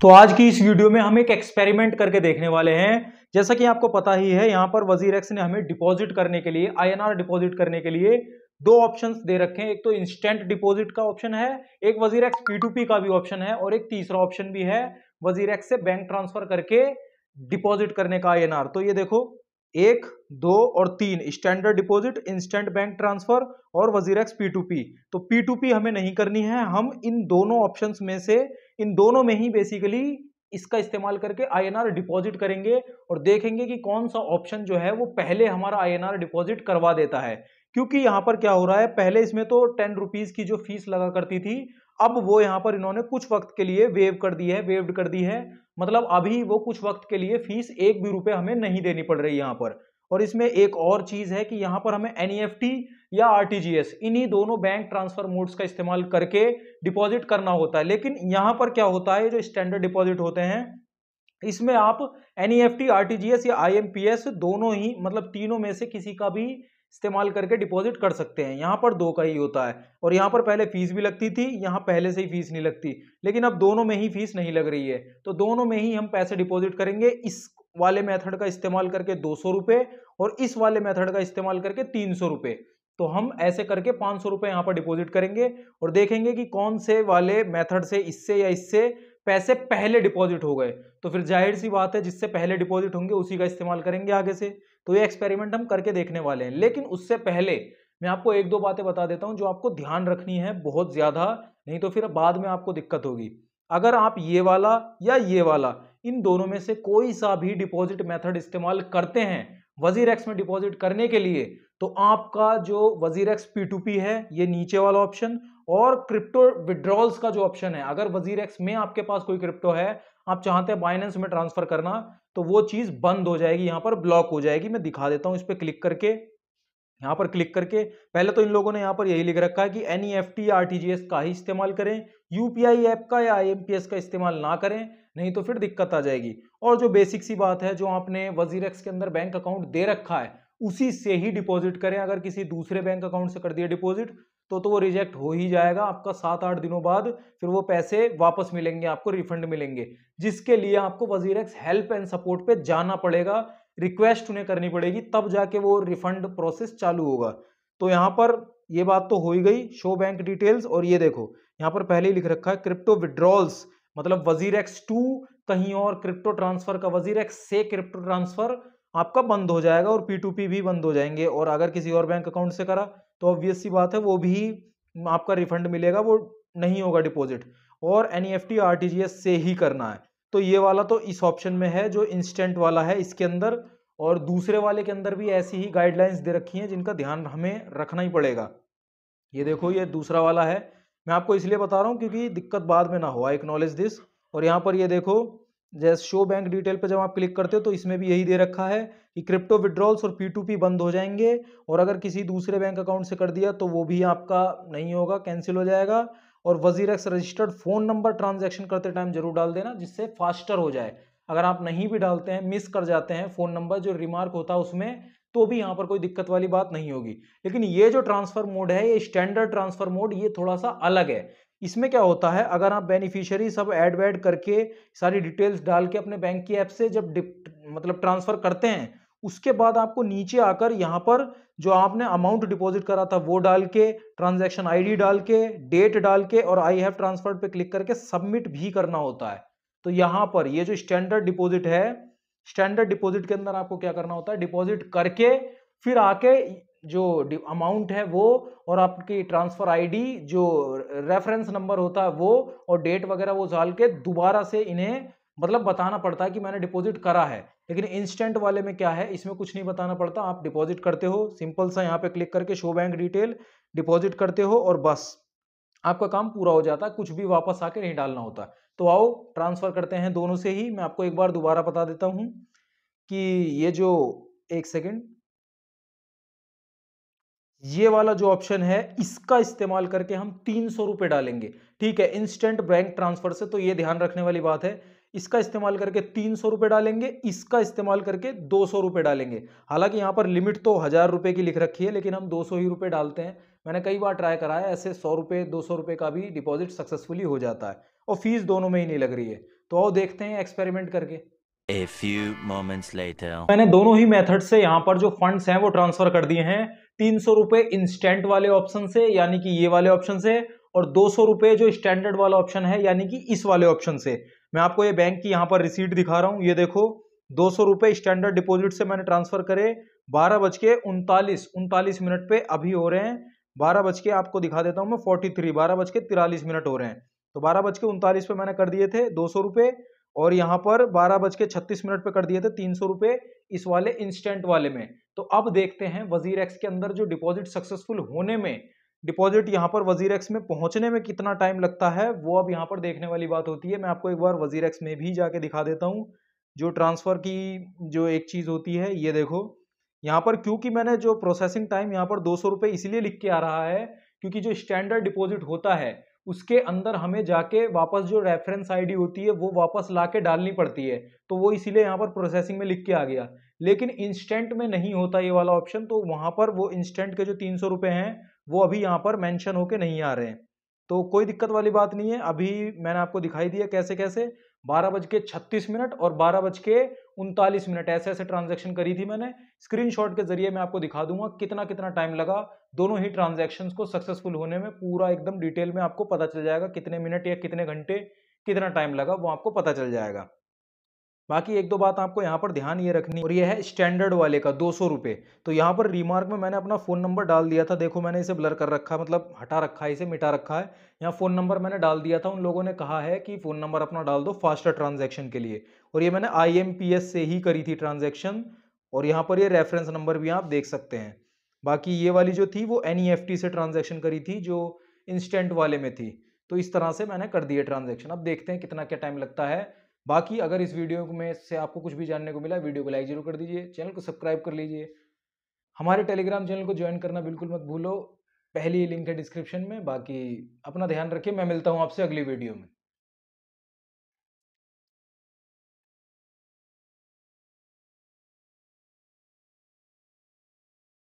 तो आज की इस वीडियो में हम एक एक्सपेरिमेंट करके देखने वाले हैं जैसा कि आपको पता ही है यहाँ पर वजीर एक्स ने हमें डिपॉजिट करने के लिए आईएनआर डिपॉजिट करने के लिए दो ऑप्शंस दे रखे हैं एक तो इंस्टेंट डिपॉजिट का ऑप्शन है एक वजीर एक्स पी का भी ऑप्शन है और एक तीसरा ऑप्शन भी है वजीर एक्स से बैंक ट्रांसफर करके डिपॉजिट करने का आर तो ये देखो एक दो और तीन standard deposit instant bank transfer और एक्स पी टू पी तो पी टू पी हमें नहीं करनी है हम इन दोनों ऑप्शंस में से इन दोनों में ही बेसिकली इसका इस्तेमाल करके आईएनआर डिपॉजिट करेंगे और देखेंगे कि कौन सा ऑप्शन जो है वो पहले हमारा आईएनआर डिपॉजिट करवा देता है क्योंकि यहां पर क्या हो रहा है पहले इसमें तो टेन रुपीज़ की जो फीस लगा करती थी अब वो यहाँ पर इन्होंने कुछ वक्त के लिए वेव कर दी है वेव्ड कर दी है मतलब अभी वो कुछ वक्त के लिए फीस एक भी रुपए हमें नहीं देनी पड़ रही यहाँ पर और इसमें एक और चीज़ है कि यहाँ पर हमें एन e या आर इन्हीं दोनों बैंक ट्रांसफर मोड्स का इस्तेमाल करके डिपॉजिट करना होता है लेकिन यहाँ पर क्या होता है जो स्टैंडर्ड डिपॉजिट होते हैं इसमें आप NEFT RTGS F T R या आई एम पी एस दोनों ही मतलब तीनों में से किसी का भी इस्तेमाल करके डिपॉजिट कर सकते हैं यहाँ पर दो का ही होता है और यहाँ पर पहले फीस भी लगती थी यहाँ पहले से ही फीस नहीं लगती लेकिन अब दोनों में ही फीस नहीं लग रही है तो दोनों में ही हम पैसे डिपॉजिट करेंगे इस वाले मेथड का इस्तेमाल करके दो सौ रुपये और इस वाले मेथड का इस्तेमाल करके तीन सौ रुपये तो हम ऐसे करके पाँच सौ रुपये यहाँ पर डिपॉजिट करेंगे और देखेंगे कि कौन से वाले मेथड से इससे या इससे पैसे पहले डिपॉजिट हो गए तो फिर जाहिर सी बात है जिससे पहले डिपॉजिट होंगे उसी का इस्तेमाल करेंगे आगे से तो ये एक्सपेरिमेंट हम करके देखने वाले हैं लेकिन उससे पहले मैं आपको एक दो बातें बता देता हूँ जो आपको ध्यान रखनी है बहुत ज़्यादा नहीं तो फिर बाद में आपको दिक्कत होगी अगर आप ये वाला या ये वाला इन दोनों में से कोई सा भी डिपॉजिट मेथड इस्तेमाल करते हैं वजीर एक्स में डिपॉजिट करने के लिए तो आपका जो वजीर एक्स पी टू पी है ये नीचे वाला ऑप्शन और क्रिप्टो विड्रॉल्स का जो ऑप्शन है अगर वजीर एक्स में आपके पास कोई क्रिप्टो है आप चाहते हैं बाइनेंस में ट्रांसफर करना तो वो चीज बंद हो जाएगी यहां पर ब्लॉक हो जाएगी मैं दिखा देता हूं इस पर क्लिक करके यहाँ पर क्लिक करके पहले तो इन लोगों ने यहाँ पर यही लिख रखा है कि N E F T R का ही इस्तेमाल करें यू पी आई ऐप का या आई एम पी एस का इस्तेमाल ना करें नहीं तो फिर दिक्कत आ जाएगी और जो बेसिक सी बात है जो आपने वजीर के अंदर बैंक अकाउंट दे रखा है उसी से ही डिपॉजिट करें अगर किसी दूसरे बैंक अकाउंट से कर दिया डिपॉजिट तो तो वो रिजेक्ट हो ही जाएगा आपका सात आठ दिनों बाद फिर वो पैसे वापस मिलेंगे आपको रिफंड मिलेंगे जिसके लिए आपको वजीरक्स हेल्प एंड सपोर्ट पे जाना पड़ेगा रिक्वेस्ट उन्हें करनी पड़ेगी तब जाके वो रिफंड प्रोसेस चालू होगा तो यहाँ पर ये बात तो हो ही गई शो बैंक डिटेल्स और ये देखो यहाँ पर पहले ही लिख रखा है क्रिप्टो विड्रॉल्स मतलब वजीर एक्स टू कहीं और क्रिप्टो ट्रांसफर का वजीर एक्स से क्रिप्टो ट्रांसफर आपका बंद हो जाएगा और पी भी बंद हो जाएंगे और अगर किसी और बैंक अकाउंट से करा तो ऑब्वियस सी बात है वो भी आपका रिफंड मिलेगा वो नहीं होगा डिपॉजिट और N E F T R T G S से ही करना है तो ये वाला तो इस ऑप्शन में है जो इंस्टेंट वाला है इसके अंदर और दूसरे वाले के अंदर भी ऐसी ही गाइडलाइंस दे रखी हैं जिनका ध्यान हमें रखना ही पड़ेगा ये देखो ये दूसरा वाला है मैं आपको इसलिए बता रहा हूँ क्योंकि दिक्कत बाद में ना हो आई एक्नॉलेज दिस और यहाँ पर ये देखो जैसे शो बैंक डिटेल पर जब आप क्लिक करते हो तो इसमें भी यही दे रखा है कि क्रिप्टो विड्रॉल्स और पी बंद हो जाएंगे और अगर किसी दूसरे बैंक अकाउंट से कर दिया तो वो भी आपका नहीं होगा कैंसिल हो जाएगा और Wazir X registered phone number transaction करते टाइम जरूर डाल देना जिससे फास्टर हो जाए अगर आप नहीं भी डालते हैं मिस कर जाते हैं फ़ोन नंबर जो रिमार्क होता है उसमें तो भी यहाँ पर कोई दिक्कत वाली बात नहीं होगी लेकिन ये जो ट्रांसफ़र मोड है ये स्टैंडर्ड ट्रांसफ़र मोड ये थोड़ा सा अलग है इसमें क्या होता है अगर आप बेनिफिशियरी सब ऐड वैड करके सारी डिटेल्स डाल के अपने बैंक की ऐप से जब मतलब ट्रांसफ़र करते हैं उसके बाद आपको नीचे आकर यहाँ पर जो आपने अमाउंट डिपॉजिट करा था वो डाल के ट्रांजेक्शन आई डाल के डेट डाल के और आई हैव ट्रांसफर पे क्लिक करके सबमिट भी करना होता है तो यहाँ पर ये जो स्टैंडर्ड डिपॉजिट है स्टैंडर्ड डिपॉजिट के अंदर आपको क्या करना होता है डिपॉजिट करके फिर आके जो अमाउंट है वो और आपकी ट्रांसफ़र आईडी जो रेफरेंस नंबर होता है वो और डेट वगैरह वो डाल के दोबारा से इन्हें मतलब बताना पड़ता है कि मैंने डिपॉजिट करा है लेकिन इंस्टेंट वाले में क्या है इसमें कुछ नहीं बताना पड़ता आप डिपॉजिट करते हो सिंपल सा यहाँ पे क्लिक करके शो बैंक डिटेल डिपॉजिट करते हो और बस आपका काम पूरा हो जाता है कुछ भी वापस आके नहीं डालना होता तो आओ ट्रांसफ़र करते हैं दोनों से ही मैं आपको एक बार दोबारा बता देता हूँ कि ये जो एक सेकेंड ये वाला जो ऑप्शन है इसका इस्तेमाल करके हम तीन सौ रुपये डालेंगे ठीक है इंस्टेंट बैंक ट्रांसफ़र से तो ये ध्यान रखने वाली बात है इसका इस्तेमाल करके तीन सौ रुपये डालेंगे इसका इस्तेमाल करके दो सौ रुपये डालेंगे हालांकि यहाँ पर लिमिट तो हज़ार रुपये की लिख रखी है लेकिन हम दो सौ ही रुपये डालते हैं मैंने कई बार ट्राई कराया ऐसे सौ रुपये दो सौ रुपये का भी डिपॉजिट सक्सेसफुली हो जाता है और फीस दोनों में ही नहीं लग रही है तो आओ देखते हैं एक्सपेरिमेंट करके A few moments later. मैंने दोनों ही मेथड से यहाँ पर जो फंड्स हैं वो ट्रांसफर कर दिए हैं तीन सौ रुपये इंस्टेंट वाले ऑप्शन से यानी कि ये वाले ऑप्शन से और दो सौ रुपये जो स्टैंडर्ड वाला ऑप्शन है यानी कि इस वाले ऑप्शन से मैं आपको ये बैंक की यहाँ पर रिसीट दिखा रहा हूँ ये देखो दो सौ रुपये स्टैंडर्ड डिपोजिट से मैंने ट्रांसफर करे बारह बज के उनतालीस उनतालीस मिनट पे अभी हो रहे हैं बारह बज के आपको दिखा देता हूँ मैं फोर्टी थ्री बारह बज के तिरालीस मिनट हो रहे हैं तो बारह बज के उनतालीस पे मैंने कर दिए थे दो सौ रुपये और यहाँ पर बारह बज के छत्तीस मिनट पे कर दिए थे तीन सौ रुपये इस वाले इंस्टेंट वाले में तो अब देखते हैं वजीर एक्स के अंदर जो डिपॉजिट सक्सेसफुल होने में डिपॉजिट यहाँ पर वजीर एक्स में पहुँचने में कितना टाइम लगता है वो अब यहाँ पर देखने वाली बात होती है मैं आपको एक बार वजीर एक्स में भी जाके दिखा देता हूँ जो ट्रांसफ़र की जो एक चीज़ होती है ये देखो यहाँ पर क्योंकि मैंने जो प्रोसेसिंग टाइम यहाँ पर दो सौ इसलिए लिख के आ रहा है क्योंकि जो स्टैंडर्ड डिपॉजिट होता है उसके अंदर हमें जाके वापस जो रेफरेंस आईडी होती है वो वापस ला के डालनी पड़ती है तो वो इसीलिए यहाँ पर प्रोसेसिंग में लिख के आ गया लेकिन इंस्टेंट में नहीं होता ये वाला ऑप्शन तो वहाँ पर वो इंस्टेंट के जो तीन सौ रुपये हैं वो अभी यहाँ पर मैंशन होके नहीं आ रहे हैं तो कोई दिक्कत वाली बात नहीं है अभी मैंने आपको दिखाई दिया कैसे कैसे बारह बज के छत्तीस मिनट और बारह बज के उनतालीस मिनट ऐसे ऐसे ट्रांजेक्शन करी थी मैंने स्क्रीनशॉट के जरिए मैं आपको दिखा दूंगा कितना कितना टाइम लगा दोनों ही ट्रांजेक्शन को सक्सेसफुल होने में पूरा एकदम डिटेल में आपको पता चल जाएगा कितने मिनट या कितने घंटे कितना टाइम लगा वो आपको पता चल जाएगा बाकी एक दो बात आपको यहाँ पर ध्यान ये रखनी और ये है स्टैंडर्ड वाले का दो सौ तो यहाँ पर रिमार्क में मैंने अपना फ़ोन नंबर डाल दिया था देखो मैंने इसे ब्लर कर रखा है मतलब हटा रखा है इसे मिटा रखा है यहाँ फ़ोन नंबर मैंने डाल दिया था उन लोगों ने कहा है कि फ़ोन नंबर अपना डाल दो फास्टर ट्रांजेक्शन के लिए और ये मैंने आई से ही करी थी ट्रांजेक्शन और यहाँ पर ये रेफरेंस नंबर भी आप देख सकते हैं बाकी ये वाली जो थी वो एन e से ट्रांजेक्शन करी थी जो इंस्टेंट वाले में थी तो इस तरह से मैंने कर दिए ट्रांजेक्शन अब देखते हैं कितना क्या टाइम लगता है बाकी अगर इस वीडियो में से आपको कुछ भी जानने को मिला वीडियो को लाइक जरूर कर दीजिए चैनल को सब्सक्राइब कर लीजिए हमारे टेलीग्राम चैनल को ज्वाइन करना बिल्कुल मत भूलो पहली लिंक है डिस्क्रिप्शन में बाकी अपना ध्यान रखिए मैं मिलता हूँ आपसे अगली वीडियो में